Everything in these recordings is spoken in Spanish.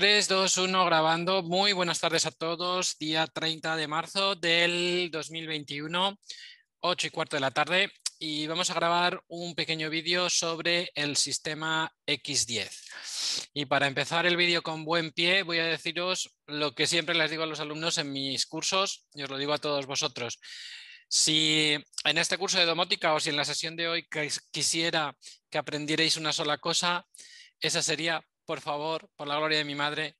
3, 2, 1, grabando. Muy buenas tardes a todos. Día 30 de marzo del 2021, 8 y cuarto de la tarde. Y vamos a grabar un pequeño vídeo sobre el sistema X10. Y para empezar el vídeo con buen pie, voy a deciros lo que siempre les digo a los alumnos en mis cursos, y os lo digo a todos vosotros. Si en este curso de domótica o si en la sesión de hoy quisiera que aprendierais una sola cosa, esa sería por favor, por la gloria de mi madre,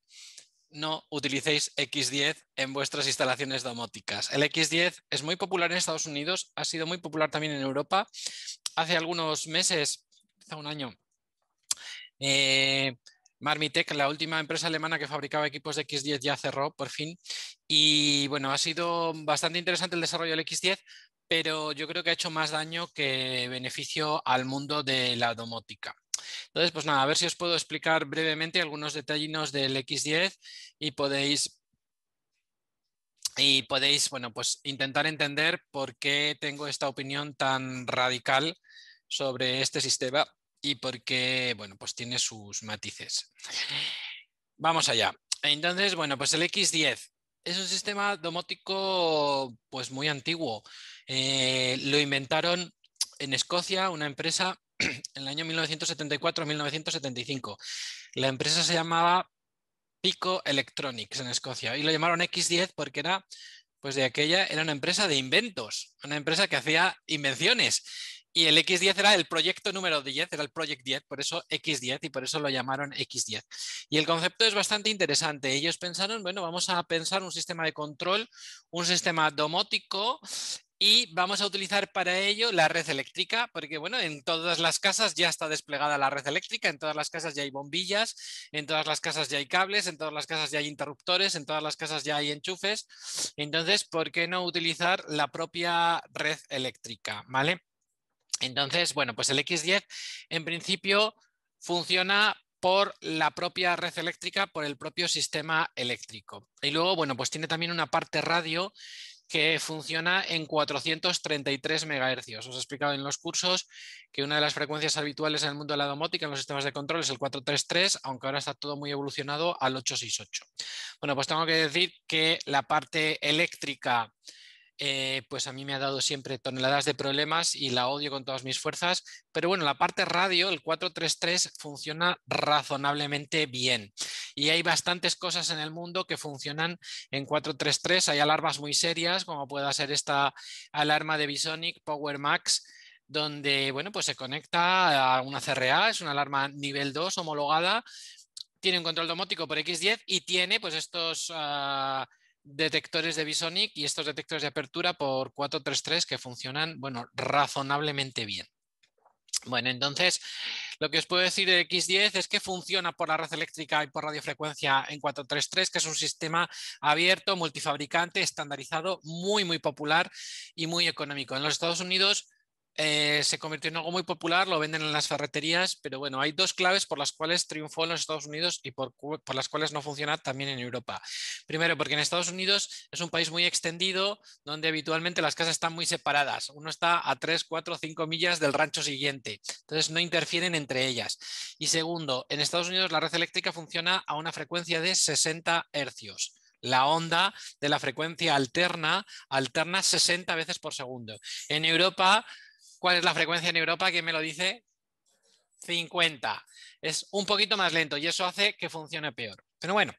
no utilicéis X10 en vuestras instalaciones domóticas. El X10 es muy popular en Estados Unidos, ha sido muy popular también en Europa. Hace algunos meses, hace un año, eh, Marmitech, la última empresa alemana que fabricaba equipos de X10, ya cerró por fin. Y bueno, ha sido bastante interesante el desarrollo del X10, pero yo creo que ha hecho más daño que beneficio al mundo de la domótica. Entonces, pues nada, a ver si os puedo explicar brevemente algunos detallinos del X10 y podéis y podéis, bueno, pues intentar entender por qué tengo esta opinión tan radical sobre este sistema y por qué, bueno, pues tiene sus matices. Vamos allá. Entonces, bueno, pues el X10 es un sistema domótico pues muy antiguo. Eh, lo inventaron en Escocia una empresa en el año 1974-1975. La empresa se llamaba Pico Electronics en Escocia y lo llamaron X10 porque era, pues de aquella, era una empresa de inventos, una empresa que hacía invenciones. Y el X10 era el proyecto número 10, era el Project 10, por eso X10 y por eso lo llamaron X10. Y el concepto es bastante interesante. Ellos pensaron, bueno, vamos a pensar un sistema de control, un sistema domótico y vamos a utilizar para ello la red eléctrica, porque bueno, en todas las casas ya está desplegada la red eléctrica, en todas las casas ya hay bombillas, en todas las casas ya hay cables, en todas las casas ya hay interruptores, en todas las casas ya hay enchufes. Entonces, ¿por qué no utilizar la propia red eléctrica? ¿Vale? Entonces, bueno, pues el X10 en principio funciona por la propia red eléctrica, por el propio sistema eléctrico. Y luego, bueno, pues tiene también una parte radio que funciona en 433 MHz. Os he explicado en los cursos que una de las frecuencias habituales en el mundo de la domótica, en los sistemas de control, es el 433, aunque ahora está todo muy evolucionado al 868. Bueno, pues tengo que decir que la parte eléctrica eh, pues a mí me ha dado siempre toneladas de problemas y la odio con todas mis fuerzas. Pero bueno, la parte radio, el 433, funciona razonablemente bien. Y hay bastantes cosas en el mundo que funcionan en 433. Hay alarmas muy serias, como pueda ser esta alarma de Bisonic, Power Max donde bueno, pues se conecta a una CRA, es una alarma nivel 2 homologada, tiene un control domótico por X10 y tiene pues estos ah, detectores de Bisonic y estos detectores de apertura por 433 que funcionan, bueno, razonablemente bien. Bueno, entonces, lo que os puedo decir de X10 es que funciona por la red eléctrica y por radiofrecuencia en 433, que es un sistema abierto, multifabricante, estandarizado, muy, muy popular y muy económico. En los Estados Unidos eh, se convirtió en algo muy popular, lo venden en las ferreterías, pero bueno, hay dos claves por las cuales triunfó en los Estados Unidos y por, por, las cuales no funciona también en Europa. Primero, porque en Estados Unidos es un país muy extendido donde habitualmente las casas están muy separadas. Uno está a 3, 4, 5 millas del rancho siguiente, entonces no interfieren entre ellas. Y segundo, en Estados Unidos la red eléctrica funciona a una frecuencia de 60 hercios la onda de la frecuencia alterna alterna 60 veces por segundo. En Europa ¿Cuál es la frecuencia en Europa? ¿Quién me lo dice? 50. Es un poquito más lento y eso hace que funcione peor. Pero bueno,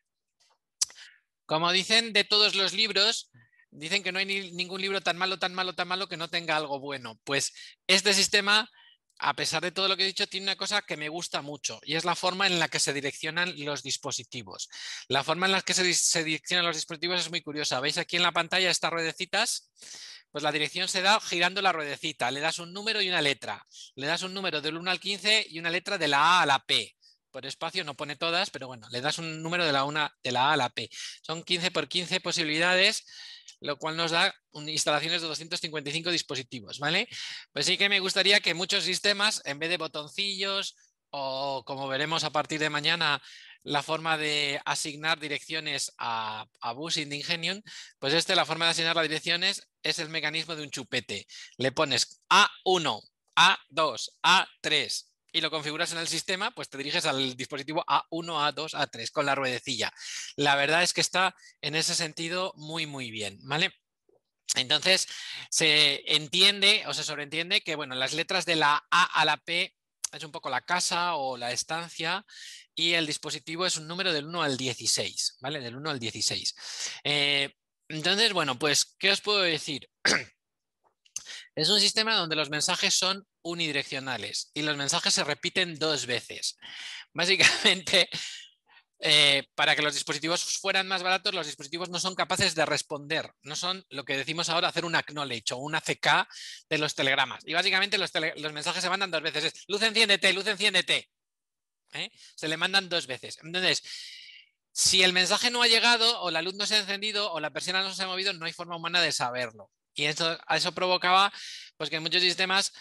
como dicen de todos los libros, dicen que no hay ningún libro tan malo, tan malo, tan malo que no tenga algo bueno. Pues este sistema, a pesar de todo lo que he dicho, tiene una cosa que me gusta mucho y es la forma en la que se direccionan los dispositivos. La forma en la que se, se direccionan los dispositivos es muy curiosa. Veis aquí en la pantalla estas ruedecitas pues la dirección se da girando la ruedecita. Le das un número y una letra. Le das un número del 1 al 15 y una letra de la A a la P. Por espacio no pone todas, pero bueno, le das un número de la, una, de la A a la P. Son 15 por 15 posibilidades, lo cual nos da instalaciones de 255 dispositivos, ¿vale? Pues sí que me gustaría que muchos sistemas, en vez de botoncillos, o como veremos a partir de mañana, la forma de asignar direcciones a, a Busing de pues este, la forma de asignar las direcciones es el mecanismo de un chupete. Le pones A1, A2, A3 y lo configuras en el sistema, pues te diriges al dispositivo A1, A2, A3 con la ruedecilla. La verdad es que está en ese sentido muy, muy bien, ¿vale? Entonces, se entiende o se sobreentiende que, bueno, las letras de la A a la P es un poco la casa o la estancia y el dispositivo es un número del 1 al 16, ¿vale? Del 1 al 16. Eh, entonces, bueno, pues, ¿qué os puedo decir? Es un sistema donde los mensajes son unidireccionales y los mensajes se repiten dos veces. Básicamente, eh, para que los dispositivos fueran más baratos, los dispositivos no son capaces de responder, no son lo que decimos ahora hacer un acknowledge o un ACK de los telegramas. Y básicamente los, mensajes se mandan dos veces, es luz enciéndete, luz enciéndete. ¿eh? Se le mandan dos veces. Entonces, si el mensaje no ha llegado o la luz no se ha encendido o la persona no se ha movido, no hay forma humana de saberlo. Y eso, eso provocaba pues, que en muchos sistemas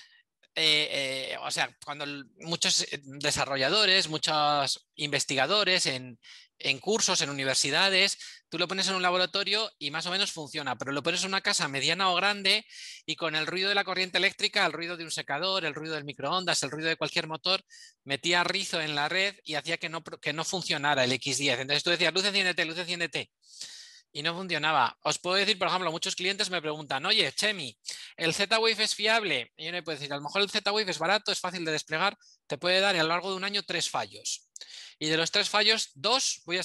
eh, eh, o sea, cuando muchos eh, desarrolladores, muchos investigadores en, cursos, en universidades, tú lo pones en un laboratorio y más o menos funciona, pero lo pones en una casa mediana o grande y con el ruido de la corriente eléctrica, el ruido de un secador, el ruido del microondas, el ruido de cualquier motor, metía rizo en la red y hacía que no, que no funcionara el X10. Entonces tú decías, luz enciéndete, luz enciéndete y no funcionaba. Os puedo decir, por ejemplo, muchos clientes me preguntan, oye, Chemi, ¿el Z-Wave es fiable? Y yo le puedo decir, a lo mejor el Z-Wave es barato, es fácil de desplegar, te puede dar a lo largo de un año tres fallos. Y de los tres fallos, dos voy a,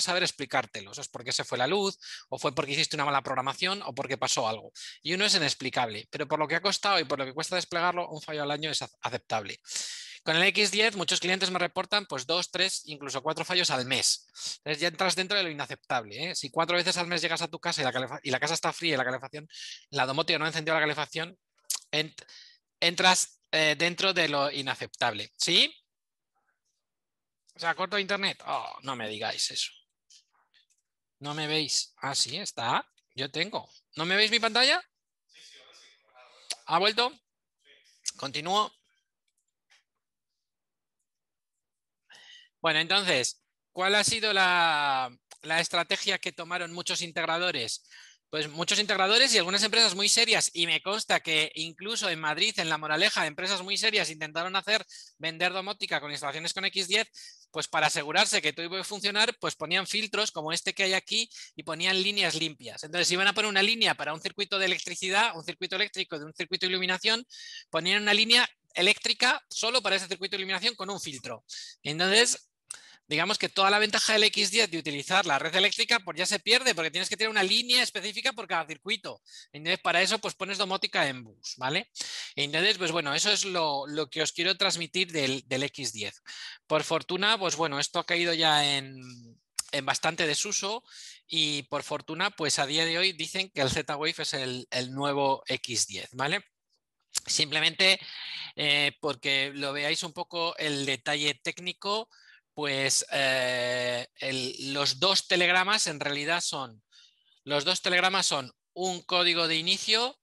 saber explicártelos. Es porque se fue la luz, o fue porque hiciste una mala programación, o porque pasó algo. Y uno es inexplicable, pero por lo que ha costado y por lo que cuesta desplegarlo, un fallo al año es aceptable. Con el X10 muchos clientes me reportan pues dos, tres, incluso cuatro fallos al mes. Entonces ya entras dentro de lo inaceptable. ¿eh? Si cuatro veces al mes llegas a tu casa y la, casa está fría y la calefacción, la domótica no encendió la calefacción, entras eh, dentro de lo inaceptable. ¿Sí? O sea, corto internet. Oh, no me digáis eso. No me veis. Ah, sí, está. Yo tengo. ¿No me veis mi pantalla? ¿Ha vuelto? Continúo. Bueno, entonces, ¿cuál ha sido la, estrategia que tomaron muchos integradores? Pues muchos integradores y algunas empresas muy serias, y me consta que incluso en Madrid, en La Moraleja, empresas muy serias intentaron hacer vender domótica con instalaciones con X10, pues para asegurarse que todo iba a funcionar, pues ponían filtros como este que hay aquí y ponían líneas limpias. Entonces si iban a poner una línea para un circuito de electricidad, un circuito eléctrico de un circuito de iluminación, ponían una línea eléctrica solo para ese circuito de iluminación con un filtro. Entonces, digamos que toda la ventaja del X10 de utilizar la red eléctrica pues ya se pierde porque tienes que tener una línea específica por cada circuito. Entonces, para eso pues pones domótica en bus, ¿vale? Entonces, pues bueno, eso es lo, que os quiero transmitir del, X10. Por fortuna, pues bueno, esto ha caído ya en, en, bastante desuso y por fortuna, pues a día de hoy dicen que el Z-Wave es el, nuevo X10, ¿vale? Simplemente eh, porque lo veáis un poco el detalle técnico pues eh, los dos telegramas en realidad son, los dos telegramas son un código de inicio,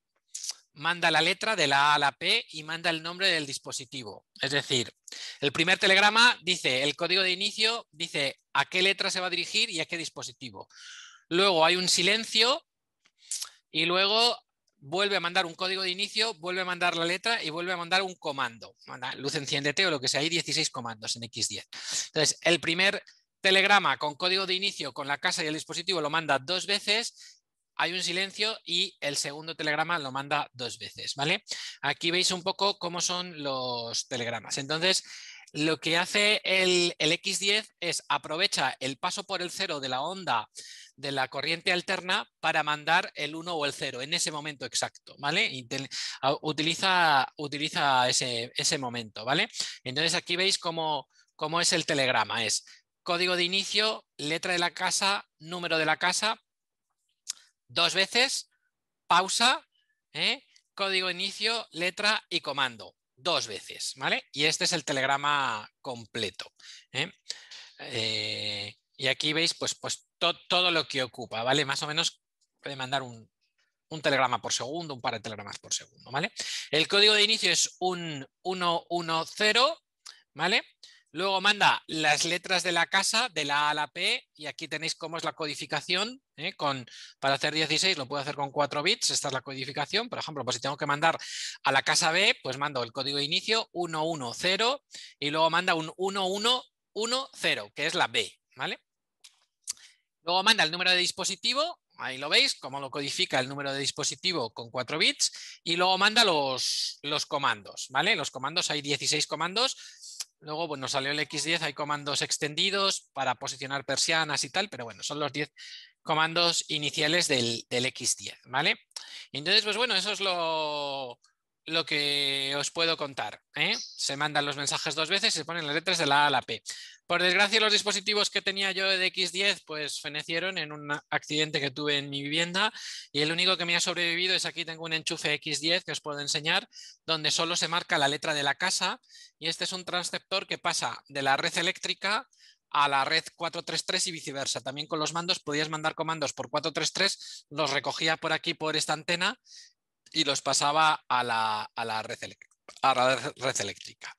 manda la letra de la A a la P y manda el nombre del dispositivo. Es decir, el primer telegrama dice, el código de inicio dice a qué letra se va a dirigir y a qué dispositivo. Luego hay un silencio y luego vuelve a mandar un código de inicio, vuelve a mandar la letra y vuelve a mandar un comando. Manda luz enciéndete o lo que sea, hay 16 comandos en X10. Entonces, el primer telegrama con código de inicio, con la casa y el dispositivo, lo manda dos veces, hay un silencio y el segundo telegrama lo manda dos veces, ¿vale? Aquí veis un poco cómo son los telegramas. Entonces, lo que hace el, X10 es aprovecha el paso por el cero de la onda de la corriente alterna para mandar el 1 o el 0 en ese momento exacto, ¿vale? Utiliza, utiliza ese, ese, momento, ¿vale? Entonces aquí veis cómo, cómo es el telegrama, es código de inicio, letra de la casa, número de la casa, dos veces, pausa, ¿eh? código de inicio, letra y comando dos veces, ¿vale? Y este es el telegrama completo. ¿eh? Eh, y aquí veis pues, pues todo lo que ocupa, ¿vale? Más o menos puede mandar un, un, telegrama por segundo, un par de telegramas por segundo, ¿vale? El código de inicio es un 110, ¿vale? Luego manda las letras de la casa, de la A a la P, y aquí tenéis cómo es la codificación. ¿eh? Con, para hacer 16 lo puedo hacer con 4 bits, esta es la codificación. Por ejemplo, pues si tengo que mandar a la casa B, pues mando el código de inicio 110 y luego manda un 1110, que es la B. ¿vale? Luego manda el número de dispositivo, ahí lo veis, cómo lo codifica el número de dispositivo con 4 bits, y luego manda los, los comandos, ¿vale? Los comandos, hay 16 comandos, Luego, bueno, salió el X10, hay comandos extendidos para posicionar persianas y tal, pero bueno, son los 10 comandos iniciales del, del X10, ¿vale? Entonces, pues bueno, eso es lo, lo que os puedo contar. ¿eh? Se mandan los mensajes dos veces y se ponen las letras de la A a la P. Por desgracia, los dispositivos que tenía yo de X10 pues fenecieron en un accidente que tuve en mi vivienda y el único que me ha sobrevivido es aquí tengo un enchufe X10 que os puedo enseñar, donde solo se marca la letra de la casa y este es un transceptor que pasa de la red eléctrica a la red 433 y viceversa. También con los mandos podías mandar comandos por 433, los recogía por aquí por esta antena y los pasaba a la, a la red eléctrica a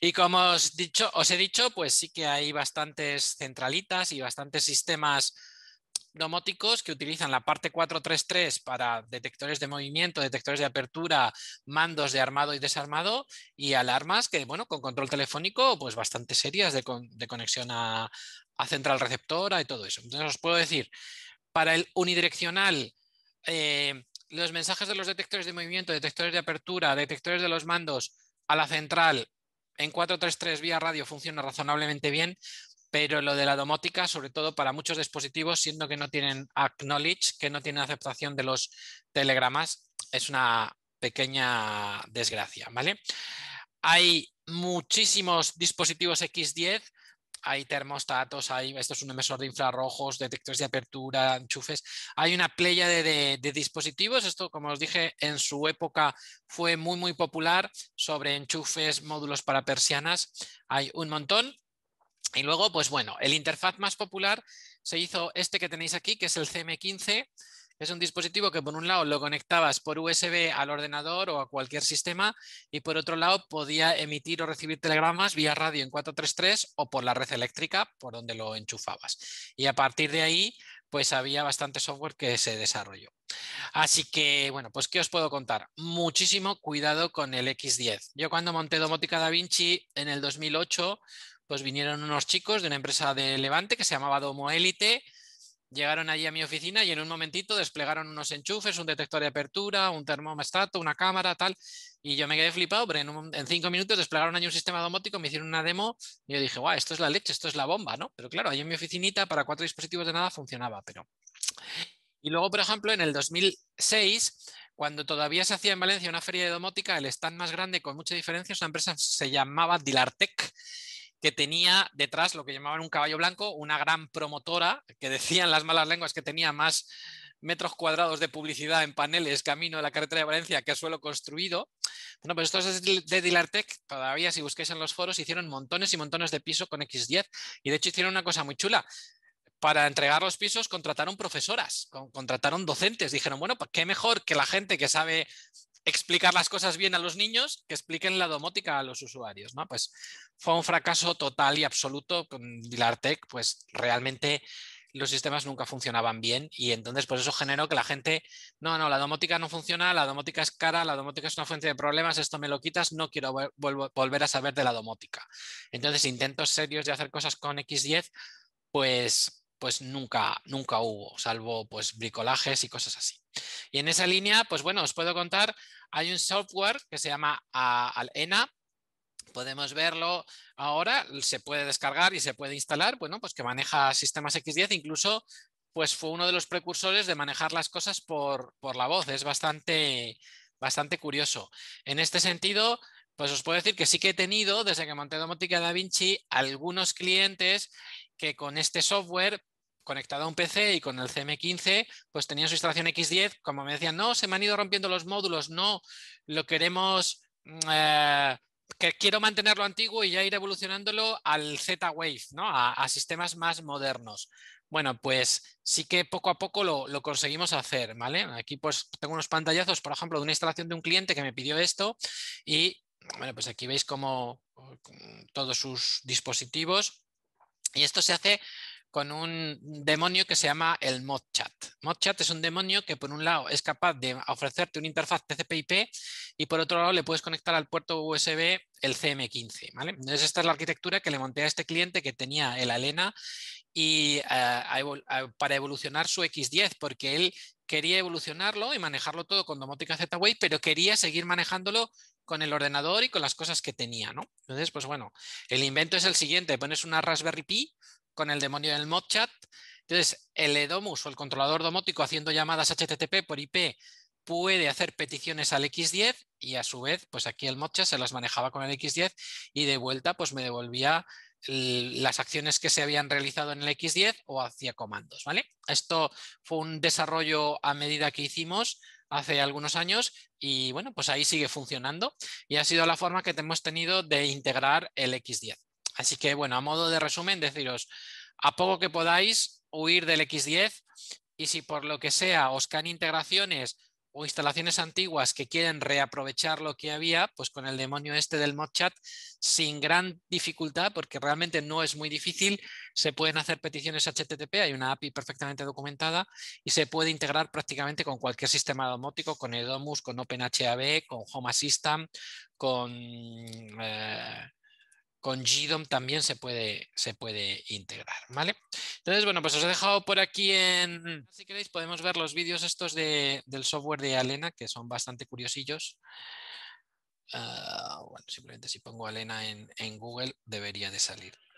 Y como os, dicho, he dicho, pues sí que hay bastantes centralitas y bastantes sistemas domóticos que utilizan la parte 433 para detectores de movimiento, detectores de apertura, mandos de armado y desarmado y alarmas que, bueno, con control telefónico, pues bastante serias de, conexión a, a, central receptora y todo eso. Entonces os puedo decir, para el unidireccional, eh, los mensajes de los detectores de movimiento, detectores de apertura, detectores de los mandos a la central en 433 vía radio funciona razonablemente bien, pero lo de la domótica, sobre todo para muchos dispositivos, siendo que no tienen acknowledge, que no tienen aceptación de los telegramas, es una pequeña desgracia, ¿vale? Hay muchísimos dispositivos X10 hay termostatos, hay, esto es un emisor de infrarrojos, detectores de apertura, enchufes, hay una playa de, de, dispositivos, esto como os dije en su época fue muy muy popular sobre enchufes, módulos para persianas, hay un montón. Y luego, pues bueno, el interfaz más popular se hizo este que tenéis aquí, que es el CM15, es un dispositivo que por un lado lo conectabas por USB al ordenador o a cualquier sistema y por otro lado podía emitir o recibir telegramas vía radio en 433 o por la red eléctrica por donde lo enchufabas. Y a partir de ahí pues había bastante software que se desarrolló. Así que, bueno, pues ¿qué os puedo contar? Muchísimo cuidado con el X10. Yo cuando monté Domótica Da Vinci en el 2008, pues vinieron unos chicos de una empresa de Levante que se llamaba Domo Elite, Llegaron allí a mi oficina y en un momentito desplegaron unos enchufes, un detector de apertura, un termostato, una cámara, tal. Y yo me quedé flipado, pero en, cinco minutos desplegaron allí un sistema domótico, me hicieron una demo y yo dije, guau, esto es la leche, esto es la bomba, ¿no? Pero claro, allí en mi oficinita para cuatro dispositivos de nada funcionaba, pero... Y luego, por ejemplo, en el 2006 cuando todavía se hacía en Valencia una feria de domótica, el stand más grande con mucha diferencia, una empresa se llamaba Dilartec que tenía detrás lo que llamaban un caballo blanco, una gran promotora, que decían las malas lenguas que tenía más metros cuadrados de publicidad en paneles camino de la carretera de Valencia que suelo construido. Bueno, pues estos de Dilartec, todavía si busquéis en los foros, hicieron montones y montones de pisos con X10 y de hecho hicieron una cosa muy chula. Para entregar los pisos contrataron profesoras, contrataron docentes. Dijeron, bueno, pues qué mejor que la gente que sabe explicar las cosas bien a los niños que expliquen la domótica a los usuarios, ¿no? Pues fue un fracaso total y absoluto con VilarTech pues realmente los sistemas nunca funcionaban bien y entonces pues, eso generó que la gente, no, no, la domótica no funciona, la domótica es cara, la domótica es una fuente de problemas, esto me lo quitas, no quiero volver a saber de la domótica. Entonces intentos serios de hacer cosas con X10, pues, pues nunca, nunca hubo, salvo pues bricolajes y cosas así. Y en esa línea, pues bueno, os puedo contar, hay un software que se llama ah, Alena, podemos verlo ahora, se puede descargar y se puede instalar, bueno, pues que maneja sistemas X10, incluso pues fue uno de los precursores de manejar las cosas por, la voz, es bastante, bastante curioso. En este sentido, pues os puedo decir que sí que he tenido, desde que monté Domótica Da Vinci, algunos clientes que con este software conectado a un PC y con el CM15, pues tenía su instalación X10, como me decían, no, se me han ido rompiendo los módulos, no, lo queremos, mm, eh, que quiero mantenerlo antiguo y ya ir evolucionándolo al Z-Wave, ¿no? A, sistemas más modernos. Bueno, pues sí que poco a poco lo, lo conseguimos hacer, ¿vale? Aquí pues tengo unos pantallazos, por ejemplo, de una instalación de un cliente que me pidió esto y bueno, pues aquí veis como todos sus dispositivos. Y esto se hace con un demonio que se llama el ModChat. ModChat es un demonio que por un lado es capaz de ofrecerte una interfaz TCP/IP y por otro lado le puedes conectar al puerto USB el CM15. Entonces esta es la arquitectura que le monté a este cliente que tenía el Alena y eh, para evolucionar su X10 porque él quería evolucionarlo y manejarlo todo con domótica Z-Wave, pero quería seguir manejándolo con el ordenador y con las cosas que tenía, Entonces, pues bueno, el invento es el siguiente, pones una Raspberry Pi con el demonio del modchat. Entonces, el EDOMUS o el controlador domótico haciendo llamadas HTTP por IP puede hacer peticiones al X10 y a su vez, pues aquí el modchat se las manejaba con el X10 y de vuelta pues me devolvía las acciones que se habían realizado en el X10 o hacía comandos, ¿vale? Esto fue un desarrollo a medida que hicimos hace algunos años y bueno, pues ahí sigue funcionando y ha sido la forma que hemos tenido de integrar el X10. Así que, bueno, a modo de resumen, deciros, a poco que podáis huir del X10 y si por lo que sea os caen integraciones o instalaciones antiguas que quieren reaprovechar lo que había, pues con el demonio este del modchat, sin gran dificultad, porque realmente no es muy difícil, se pueden hacer peticiones HTTP, hay una API perfectamente documentada y se puede integrar prácticamente con cualquier sistema domótico, con Edomus, con OpenHAB, con Home Assistant, con... Eh, con GDOM también se puede, se puede integrar, ¿vale? Entonces, bueno, pues os he dejado por aquí en... Si queréis podemos ver los vídeos estos del software de Alena, que son bastante curiosillos. Ah, bueno, simplemente si pongo Alena en Google debería de salir.